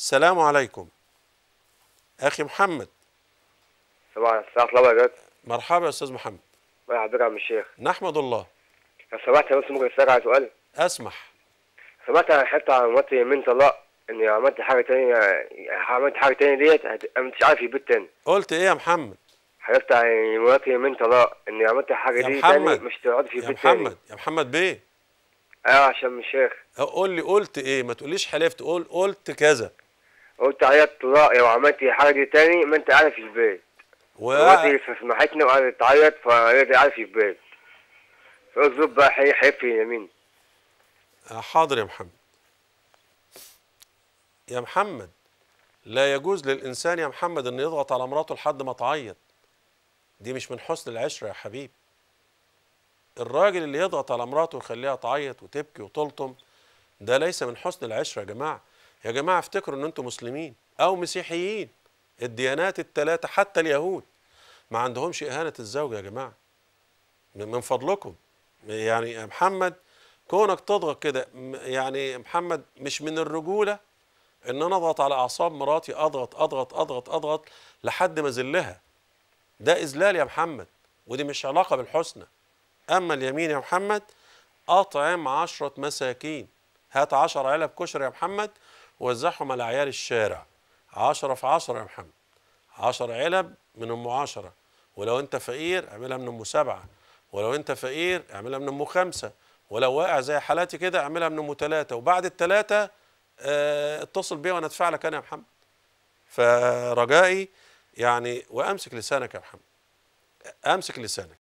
السلام عليكم اخي محمد صباح الساعه جد مرحبا يا استاذ محمد الله يحفظك يا عم الشيخ نحمد الله لو سمحت بس ممكن اسالك على سؤال اسمح سمعت عن حته عن مراتي من طلاق اني عملت حاجه تانية عملت حاجه تانية ديت مش عارف بيت تاني قلت ايه يا محمد حلفت يعني مراتي من طلاق اني عملت حاجه دي تاني مش تقعد في بيت تاني يا محمد يا محمد بيه اه عشان الشيخ أه، قول لي قلت ايه ما تقوليش حلفت قول قلت كذا قلت عيطت طلاقي وعملت إيه؟ حاجة تاني ما انت عارف في البيت و... وقتي سمحتني وقعدت تعيط فقعدت عارف في البيت فقلت بقى حيفي يمين آه، حاضر يا محمد يا محمد لا يجوز للإنسان يا محمد أن يضغط على مراته لحد ما تعيط دي مش من حسن العشرة يا حبيب الراجل اللي يضغط على مراته ويخليها تعيط وتبكي وتلطم ده ليس من حسن العشرة يا جماعة يا جماعة افتكروا ان انتم مسلمين او مسيحيين الديانات الثلاثة حتى اليهود ما عندهمش اهانة الزوجة يا جماعة من فضلكم يعني يا محمد كونك تضغط كده يعني محمد مش من الرجولة ان انا اضغط على اعصاب مراتي اضغط اضغط اضغط اضغط لحد ما اذلها ده اذلال يا محمد ودي مش علاقة بالحسنى اما اليمين يا محمد اطعم عشرة مساكين هات عشر علب كشري يا محمد وزعهم على عيال الشارع عشرة في عشرة يا محمد عشرة علب من أم عشرة ولو أنت فقير اعملها من أم سبعة ولو أنت فقير اعملها من أم خمسة ولو واقع زي حالاتي كده اعملها من أم ثلاثة وبعد الثلاثة آه، اتصل بيا وأنا أدفع لك أنا يا محمد فرجائي يعني وأمسك لسانك يا محمد أمسك لسانك